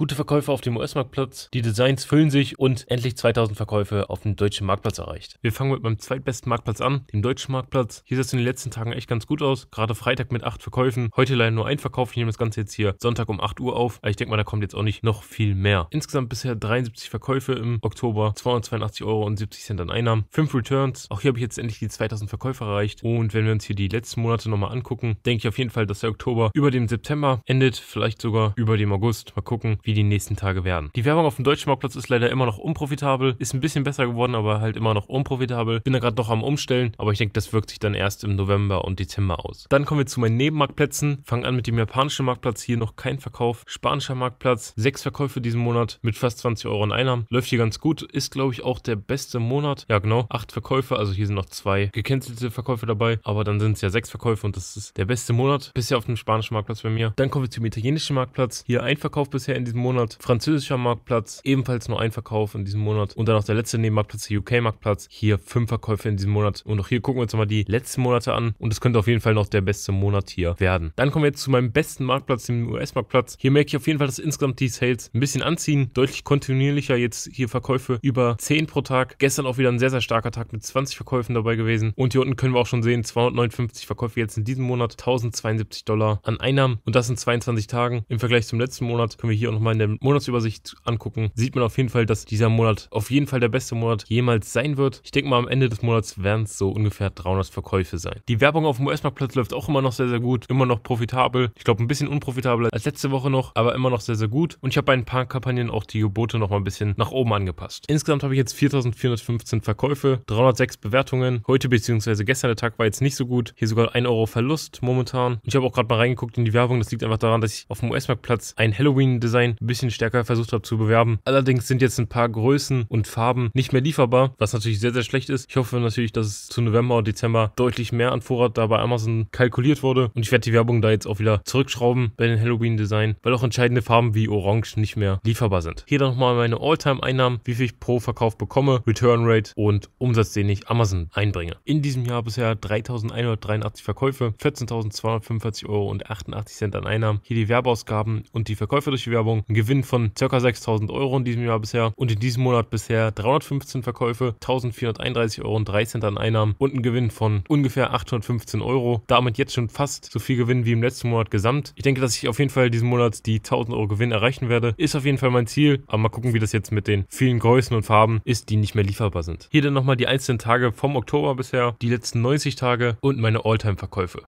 Gute Verkäufe auf dem US-Marktplatz, die Designs füllen sich und endlich 2000 Verkäufe auf dem deutschen Marktplatz erreicht. Wir fangen mit meinem zweitbesten Marktplatz an, dem deutschen Marktplatz. Hier sah es in den letzten Tagen echt ganz gut aus. Gerade Freitag mit 8 Verkäufen, heute leider nur ein Verkauf. Ich nehme das Ganze jetzt hier Sonntag um 8 Uhr auf. Aber Ich denke mal, da kommt jetzt auch nicht noch viel mehr. Insgesamt bisher 73 Verkäufe im Oktober, 282 Euro und 70 Cent an Einnahmen, 5 Returns. Auch hier habe ich jetzt endlich die 2000 Verkäufe erreicht. Und wenn wir uns hier die letzten Monate nochmal angucken, denke ich auf jeden Fall, dass der Oktober über dem September endet, vielleicht sogar über dem August. Mal gucken, wie wie die nächsten Tage werden. Die Werbung auf dem deutschen Marktplatz ist leider immer noch unprofitabel, ist ein bisschen besser geworden, aber halt immer noch unprofitabel. Bin da gerade noch am Umstellen, aber ich denke, das wirkt sich dann erst im November und Dezember aus. Dann kommen wir zu meinen Nebenmarktplätzen. Fangen an mit dem japanischen Marktplatz. Hier noch kein Verkauf. Spanischer Marktplatz, sechs Verkäufe diesen Monat mit fast 20 Euro in Einnahmen. Läuft hier ganz gut. Ist, glaube ich, auch der beste Monat. Ja, genau. Acht Verkäufe, also hier sind noch zwei gecancelte Verkäufe dabei, aber dann sind es ja sechs Verkäufe und das ist der beste Monat bisher auf dem spanischen Marktplatz bei mir. Dann kommen wir zum italienischen Marktplatz. Hier ein Verkauf bisher in diesem diesem Monat. Französischer Marktplatz ebenfalls nur ein Verkauf in diesem Monat. Und dann noch der letzte Nebenmarktplatz, der UK-Marktplatz. Hier fünf Verkäufe in diesem Monat. Und auch hier gucken wir uns mal die letzten Monate an. Und es könnte auf jeden Fall noch der beste Monat hier werden. Dann kommen wir jetzt zu meinem besten Marktplatz, dem US-Marktplatz. Hier merke ich auf jeden Fall, dass insgesamt die Sales ein bisschen anziehen. Deutlich kontinuierlicher jetzt hier Verkäufe über 10 pro Tag. Gestern auch wieder ein sehr, sehr starker Tag mit 20 Verkäufen dabei gewesen. Und hier unten können wir auch schon sehen, 259 Verkäufe jetzt in diesem Monat, 1072 Dollar an Einnahmen. Und das in 22 Tagen. Im Vergleich zum letzten Monat können wir hier auch noch nochmal in der Monatsübersicht angucken, sieht man auf jeden Fall, dass dieser Monat auf jeden Fall der beste Monat jemals sein wird. Ich denke mal, am Ende des Monats werden es so ungefähr 300 Verkäufe sein. Die Werbung auf dem US-Marktplatz läuft auch immer noch sehr, sehr gut, immer noch profitabel. Ich glaube, ein bisschen unprofitabler als letzte Woche noch, aber immer noch sehr, sehr gut. Und ich habe bei ein paar Kampagnen auch die Gebote nochmal ein bisschen nach oben angepasst. Insgesamt habe ich jetzt 4415 Verkäufe, 306 Bewertungen. Heute bzw. gestern der Tag war jetzt nicht so gut. Hier sogar 1 Euro Verlust momentan. Ich habe auch gerade mal reingeguckt in die Werbung. Das liegt einfach daran, dass ich auf dem US-Marktplatz ein Halloween-Design Design ein bisschen stärker versucht habe zu bewerben. Allerdings sind jetzt ein paar Größen und Farben nicht mehr lieferbar, was natürlich sehr, sehr schlecht ist. Ich hoffe natürlich, dass es zu November und Dezember deutlich mehr an Vorrat da bei Amazon kalkuliert wurde. Und ich werde die Werbung da jetzt auch wieder zurückschrauben bei den Halloween-Design, weil auch entscheidende Farben wie Orange nicht mehr lieferbar sind. Hier dann nochmal meine All-Time-Einnahmen, wie viel ich pro Verkauf bekomme, Return Rate und Umsatz, den ich Amazon einbringe. In diesem Jahr bisher 3.183 Verkäufe, 14.245 Euro und 88 Cent an Einnahmen. Hier die Werbeausgaben und die Verkäufe durch die Werbung. Ordnung. Ein Gewinn von ca. 6.000 Euro in diesem Jahr bisher und in diesem Monat bisher 315 Verkäufe, 1.431 Euro und 13 an Einnahmen und ein Gewinn von ungefähr 815 Euro. Damit jetzt schon fast so viel Gewinn wie im letzten Monat gesamt. Ich denke, dass ich auf jeden Fall diesen Monat die 1.000 Euro Gewinn erreichen werde. Ist auf jeden Fall mein Ziel, aber mal gucken, wie das jetzt mit den vielen Größen und Farben ist, die nicht mehr lieferbar sind. Hier dann nochmal die einzelnen Tage vom Oktober bisher, die letzten 90 Tage und meine Alltime-Verkäufe.